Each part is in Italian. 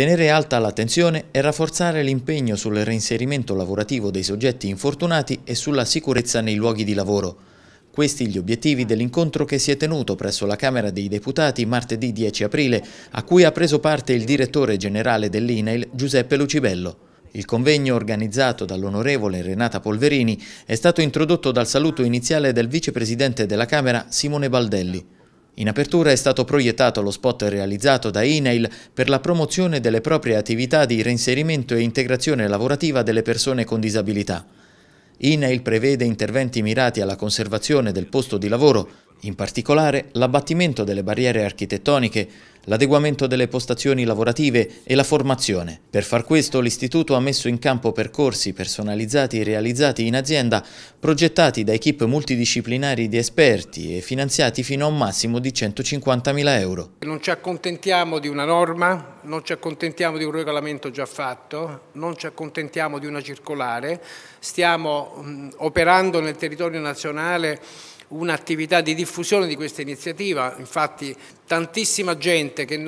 Tenere alta l'attenzione e rafforzare l'impegno sul reinserimento lavorativo dei soggetti infortunati e sulla sicurezza nei luoghi di lavoro. Questi gli obiettivi dell'incontro che si è tenuto presso la Camera dei Deputati martedì 10 aprile, a cui ha preso parte il direttore generale dell'INAIL Giuseppe Lucibello. Il convegno organizzato dall'onorevole Renata Polverini è stato introdotto dal saluto iniziale del vicepresidente della Camera Simone Baldelli. In apertura è stato proiettato lo spot realizzato da Inail per la promozione delle proprie attività di reinserimento e integrazione lavorativa delle persone con disabilità. Inail prevede interventi mirati alla conservazione del posto di lavoro, in particolare, l'abbattimento delle barriere architettoniche, l'adeguamento delle postazioni lavorative e la formazione. Per far questo l'Istituto ha messo in campo percorsi personalizzati e realizzati in azienda, progettati da equip multidisciplinari di esperti e finanziati fino a un massimo di 150.000 euro. Non ci accontentiamo di una norma, non ci accontentiamo di un regolamento già fatto, non ci accontentiamo di una circolare, stiamo mm, operando nel territorio nazionale un'attività di diffusione di questa iniziativa, infatti tantissima gente che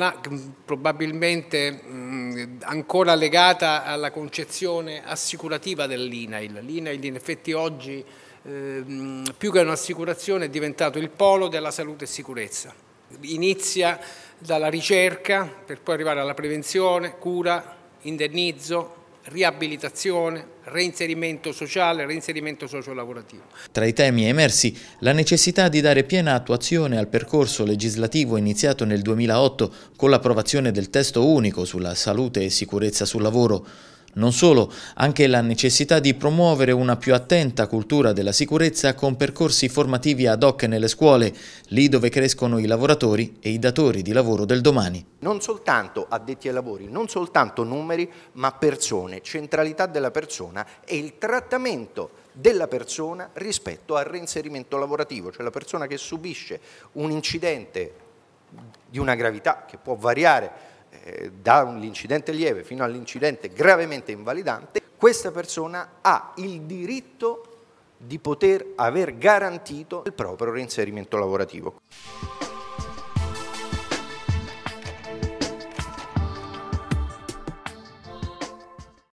probabilmente mh, ancora legata alla concezione assicurativa dell'INAIL, l'INAIL in effetti oggi ehm, più che un'assicurazione è diventato il polo della salute e sicurezza, inizia dalla ricerca per poi arrivare alla prevenzione, cura, indennizzo, riabilitazione, reinserimento sociale, reinserimento sociolavorativo. Tra i temi emersi, la necessità di dare piena attuazione al percorso legislativo iniziato nel 2008 con l'approvazione del testo unico sulla salute e sicurezza sul lavoro, non solo, anche la necessità di promuovere una più attenta cultura della sicurezza con percorsi formativi ad hoc nelle scuole, lì dove crescono i lavoratori e i datori di lavoro del domani. Non soltanto addetti ai lavori, non soltanto numeri, ma persone, centralità della persona e il trattamento della persona rispetto al reinserimento lavorativo, cioè la persona che subisce un incidente di una gravità che può variare eh, da un incidente lieve fino all'incidente gravemente invalidante, questa persona ha il diritto di poter aver garantito il proprio reinserimento lavorativo.